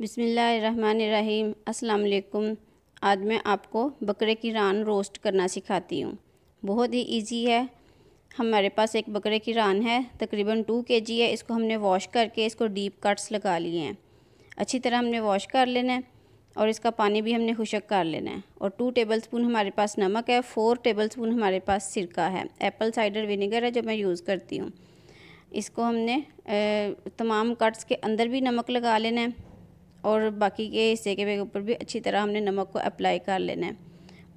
बिसमीम् अल्लाम आज मैं आपको बकरे की रान रोस्ट करना सिखाती हूँ बहुत ही इजी है हमारे पास एक बकरे की रान है तकरीबन टू के जी है इसको हमने वॉश करके इसको डीप कट्स लगा लिए हैं अच्छी तरह हमने वॉश कर लेना है और इसका पानी भी हमने खुशक कर लेना है और टू टेबल स्पून हमारे पास नमक है फ़ोर टेबल स्पून हमारे पास सिरका है एप्पल साइडर विनेगर है जो मैं यूज़ करती हूँ इसको हमने तमाम कट्स के अंदर भी नमक लगा लेना है और बाकी के हिस्से के ऊपर भी अच्छी तरह हमने नमक को अप्लाई कर लेना है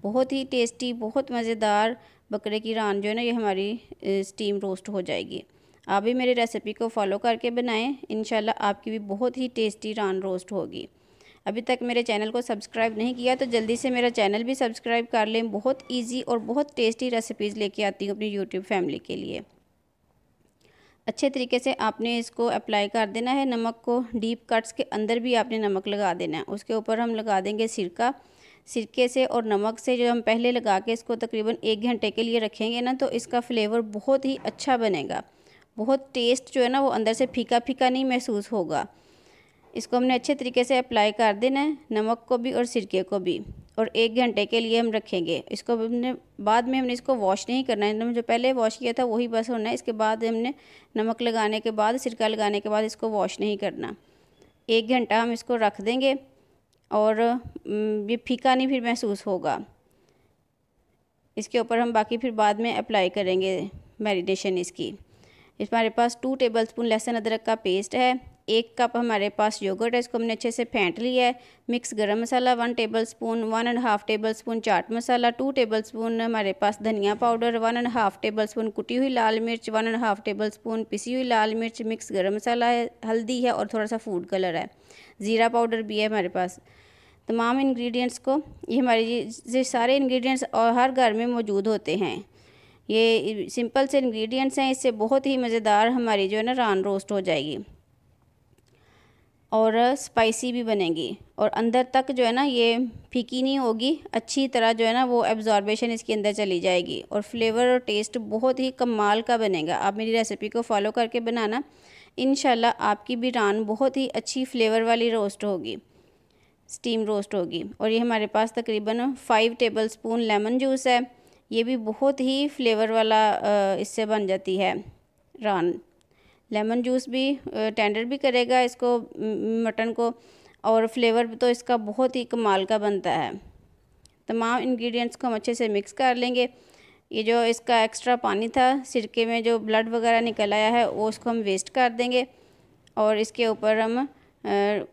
बहुत ही टेस्टी बहुत मज़ेदार बकरे की रान जो है ना ये हमारी स्टीम रोस्ट हो जाएगी आप भी मेरी रेसिपी को फॉलो करके बनाएं इन आपकी भी बहुत ही टेस्टी रान रोस्ट होगी अभी तक मेरे चैनल को सब्सक्राइब नहीं किया तो जल्दी से मेरा चैनल भी सब्सक्राइब कर लें बहुत इजी और बहुत टेस्टी रेसिपीज़ लेके आती हूँ अपनी यूट्यूब फैमिली के लिए अच्छे तरीके से आपने इसको अप्लाई कर देना है नमक को डीप कट्स के अंदर भी आपने नमक लगा देना है उसके ऊपर हम लगा देंगे सिरका सिरके से और नमक से जो हम पहले लगा के इसको तकरीबन एक घंटे के लिए रखेंगे ना तो इसका फ्लेवर बहुत ही अच्छा बनेगा बहुत टेस्ट जो है ना वो अंदर से फीका फीका नहीं महसूस होगा इसको हमने अच्छे तरीके से अप्लाई कर देना है नमक को भी और सिरके को भी और एक घंटे के लिए हम रखेंगे इसको हमने बाद में हमने इसको वॉश नहीं करना है हमने जो पहले वॉश किया था वही बस होना है इसके बाद हमने नमक लगाने के बाद सिरका लगाने के बाद इसको वॉश नहीं करना एक घंटा हम इसको रख देंगे और ये फीका नहीं फिर महसूस होगा इसके ऊपर हम बाकी फिर बाद में अप्लाई करेंगे मैरिनेशन इसकी इस हमारे पास टू टेबल स्पून लहसुन अदरक का पेस्ट है एक कप हमारे पास योगर्ट है इसको हमने अच्छे से फेंट लिया है mix garam masala one tablespoon one and half tablespoon chaat masala two tablespoon हमारे पास धनिया powder one and half tablespoon कुटी हुई लाल मिर्च one and half tablespoon पिसी हुई लाल मिर्च मिक्स गर्म मसाला है हल्दी है और थोड़ा सा फूड कलर है ज़ीरा पाउडर भी है हमारे पास तमाम इन्ग्रीडियंट्स को ये हमारे ये सारे इन्ग्रीडियंट्स और हर घर में मौजूद होते हैं ये सिंपल से इंग्रेडिएंट्स हैं इससे बहुत ही मज़ेदार हमारी जो है ना रान रोस्ट हो जाएगी और स्पाइसी भी बनेगी और अंदर तक जो है ना ये फीकी नहीं होगी अच्छी तरह जो है ना वो एब्जॉर्बेशन इसके अंदर चली जाएगी और फ्लेवर और टेस्ट बहुत ही कमाल का बनेगा आप मेरी रेसिपी को फॉलो करके बनाना इन आपकी भी रान बहुत ही अच्छी फ्लेवर वाली रोस्ट होगी स्टीम रोस्ट होगी और ये हमारे पास तकरीबन five tablespoon lemon juice है ये भी बहुत ही फ्लेवर वाला इससे बन जाती है रान लेमन जूस भी टेंडर भी करेगा इसको मटन को और फ्लेवर तो इसका बहुत ही कमाल का बनता है तमाम इंग्रेडिएंट्स को हम अच्छे से मिक्स कर लेंगे ये जो इसका एक्स्ट्रा पानी था सिरके में जो ब्लड वगैरह निकल आया है वो उसको हम वेस्ट कर देंगे और इसके ऊपर हम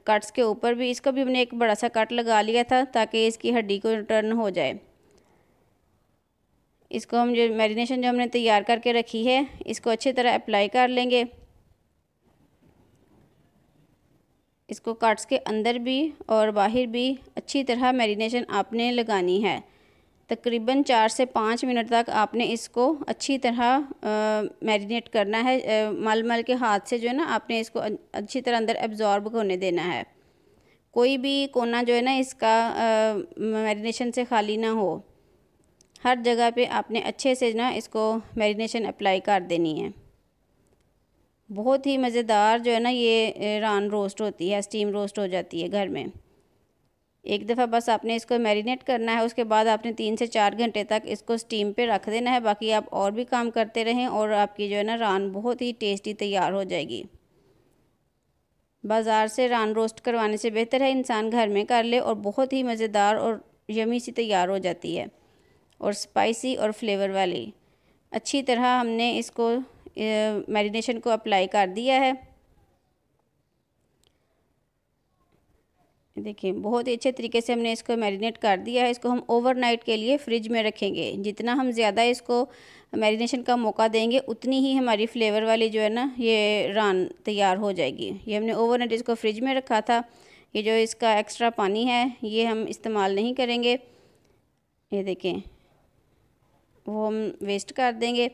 कट्स के ऊपर भी इसका भी हमने एक बड़ा सा कट लगा लिया था ताकि इसकी हड्डी को रिटर्न हो जाए इसको हम जो मैरिनेशन जो हमने तैयार करके रखी है इसको अच्छी तरह अप्लाई कर लेंगे इसको काट्स के अंदर भी और बाहर भी अच्छी तरह मैरिनेशन आपने लगानी है तकरीबन चार से पाँच मिनट तक आपने इसको अच्छी तरह मैरिनेट करना है मल मल के हाथ से जो है ना आपने इसको अच्छी तरह अंदर एब्ज़ॉर्ब होने देना है कोई भी कोना जो है ना इसका मैरिनेशन से खाली ना हो हर जगह पे आपने अच्छे से ना इसको मैरिनेशन अप्लाई कर देनी है बहुत ही मज़ेदार जो है ना ये रान रोस्ट होती है स्टीम रोस्ट हो जाती है घर में एक दफ़ा बस आपने इसको मैरिनेट करना है उसके बाद आपने तीन से चार घंटे तक इसको स्टीम पे रख देना है बाकी आप और भी काम करते रहें और आपकी जो है ना रान बहुत ही टेस्टी तैयार हो जाएगी बाज़ार से रान रोस्ट करवाने से बेहतर है इंसान घर में कर ले और बहुत ही मज़ेदार और यमी सी तैयार हो जाती है और स्पाइसी और फ्लेवर वाली अच्छी तरह हमने इसको मैरिनेशन को अप्लाई कर दिया है देखिए बहुत ही अच्छे तरीके से हमने इसको मैरिनेट कर दिया है इसको हम ओवरनाइट के लिए फ्रिज में रखेंगे जितना हम ज़्यादा इसको मैरिनेशन का मौका देंगे उतनी ही हमारी फ्लेवर वाली जो है ना ये रान तैयार हो जाएगी ये हमने ओवरनाइट इसको फ्रिज में रखा था ये जो इसका एक्स्ट्रा पानी है ये हम इस्तेमाल नहीं करेंगे ये देखें वो हम वेस्ट कर देंगे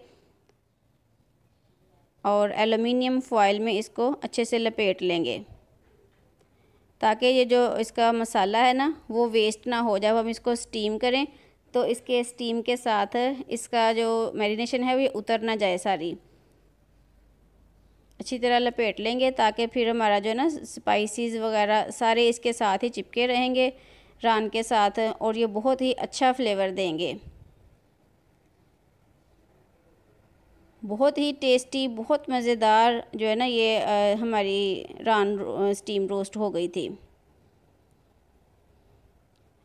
और एलुमिनियम फॉयल में इसको अच्छे से लपेट लेंगे ताकि ये जो इसका मसाला है ना वो वेस्ट ना हो जाए हम इसको स्टीम करें तो इसके स्टीम के साथ इसका जो मैरिनेशन है वो उतर ना जाए सारी अच्छी तरह लपेट लेंगे ताकि फिर हमारा जो है ना स्पाइसेस वगैरह सारे इसके साथ ही चिपके रहेंगे रान के साथ और ये बहुत ही अच्छा फ्लेवर देंगे बहुत ही टेस्टी बहुत मज़ेदार जो है ना ये आ, हमारी रान रो, स्टीम रोस्ट हो गई थी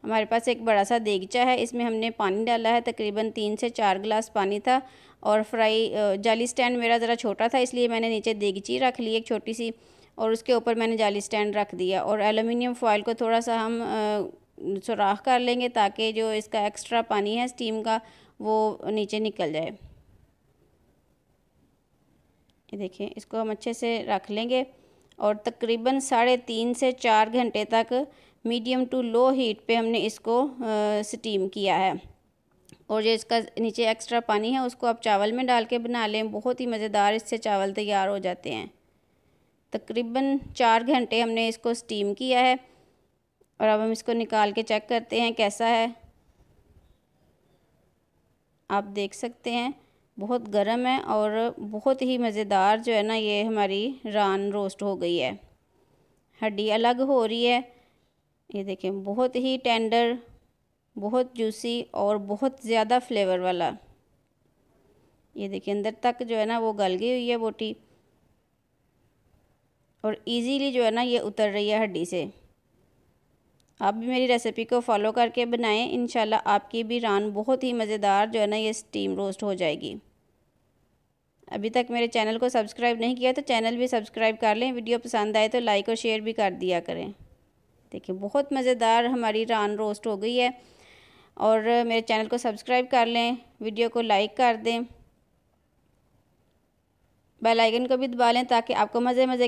हमारे पास एक बड़ा सा देगचा है इसमें हमने पानी डाला है तकरीबन तीन से चार गिलास पानी था और फ्राई जाली स्टैंड मेरा ज़रा छोटा था इसलिए मैंने नीचे देगची रख ली एक छोटी सी और उसके ऊपर मैंने जाली स्टैंड रख दिया और एलुमिनियम फॉयल को थोड़ा सा हम सुराख कर लेंगे ताकि जो इसका एक्स्ट्रा पानी है स्टीम का वो नीचे निकल जाए ये देखें इसको हम अच्छे से रख लेंगे और तकरीबन साढ़े तीन से चार घंटे तक मीडियम टू लो हीट पे हमने इसको आ, स्टीम किया है और जो इसका नीचे एक्स्ट्रा पानी है उसको आप चावल में डाल के बना लें बहुत ही मज़ेदार इससे चावल तैयार हो जाते हैं तकरीबन चार घंटे हमने इसको स्टीम किया है और अब हम इसको निकाल के चेक करते हैं कैसा है आप देख सकते हैं बहुत गर्म है और बहुत ही मज़ेदार जो है ना ये हमारी रान रोस्ट हो गई है हड्डी अलग हो रही है ये देखें बहुत ही टेंडर बहुत जूसी और बहुत ज़्यादा फ्लेवर वाला ये देखिए अंदर तक जो है ना वो गल गई हुई है बोटी और इजीली जो है ना ये उतर रही है हड्डी से आप भी मेरी रेसिपी को फॉलो करके बनाएं इन आपकी भी रान बहुत ही मज़ेदार जो है ना ये स्टीम रोस्ट हो जाएगी अभी तक मेरे चैनल को सब्सक्राइब नहीं किया तो चैनल भी सब्सक्राइब कर लें वीडियो पसंद आए तो लाइक और शेयर भी कर दिया करें देखिए बहुत मज़ेदार हमारी रान रोस्ट हो गई है और मेरे चैनल को सब्सक्राइब कर लें वीडियो को लाइक कर दें बेल आइकन को भी दबा लें ताकि आपको मज़े मज़े